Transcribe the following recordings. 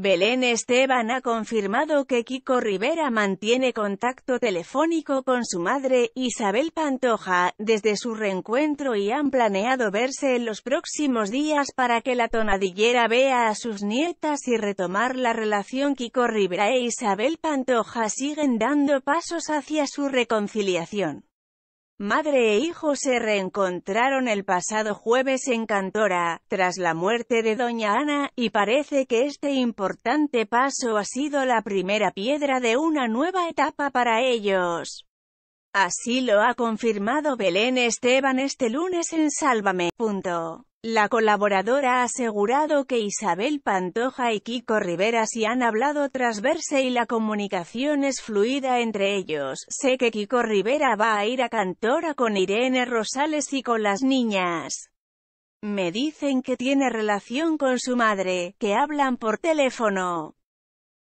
Belén Esteban ha confirmado que Kiko Rivera mantiene contacto telefónico con su madre, Isabel Pantoja, desde su reencuentro y han planeado verse en los próximos días para que la tonadillera vea a sus nietas y retomar la relación Kiko Rivera e Isabel Pantoja siguen dando pasos hacia su reconciliación. Madre e hijo se reencontraron el pasado jueves en Cantora, tras la muerte de doña Ana, y parece que este importante paso ha sido la primera piedra de una nueva etapa para ellos. Así lo ha confirmado Belén Esteban este lunes en Sálvame. La colaboradora ha asegurado que Isabel Pantoja y Kiko Rivera sí han hablado tras verse y la comunicación es fluida entre ellos. Sé que Kiko Rivera va a ir a Cantora con Irene Rosales y con las niñas. Me dicen que tiene relación con su madre, que hablan por teléfono.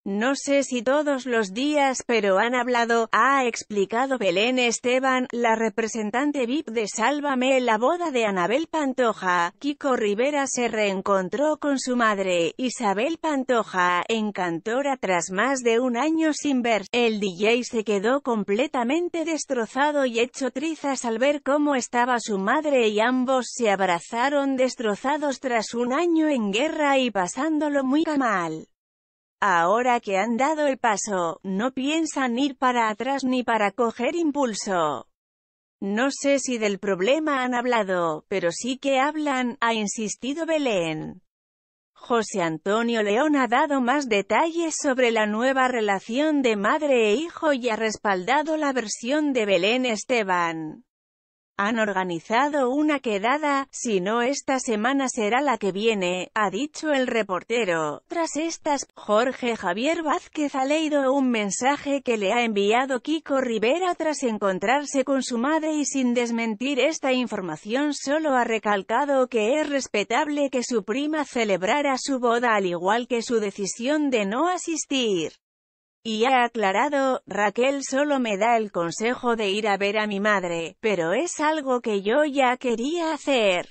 No sé si todos los días, pero han hablado, ha explicado Belén Esteban, la representante VIP de Sálvame la boda de Anabel Pantoja. Kiko Rivera se reencontró con su madre, Isabel Pantoja, encantora Cantora tras más de un año sin ver. El DJ se quedó completamente destrozado y hecho trizas al ver cómo estaba su madre y ambos se abrazaron destrozados tras un año en guerra y pasándolo muy mal. Ahora que han dado el paso, no piensan ir para atrás ni para coger impulso. No sé si del problema han hablado, pero sí que hablan, ha insistido Belén. José Antonio León ha dado más detalles sobre la nueva relación de madre e hijo y ha respaldado la versión de Belén Esteban. Han organizado una quedada, si no esta semana será la que viene, ha dicho el reportero. Tras estas, Jorge Javier Vázquez ha leído un mensaje que le ha enviado Kiko Rivera tras encontrarse con su madre y sin desmentir esta información solo ha recalcado que es respetable que su prima celebrara su boda al igual que su decisión de no asistir. Y ha aclarado, Raquel solo me da el consejo de ir a ver a mi madre, pero es algo que yo ya quería hacer.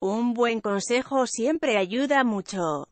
Un buen consejo siempre ayuda mucho.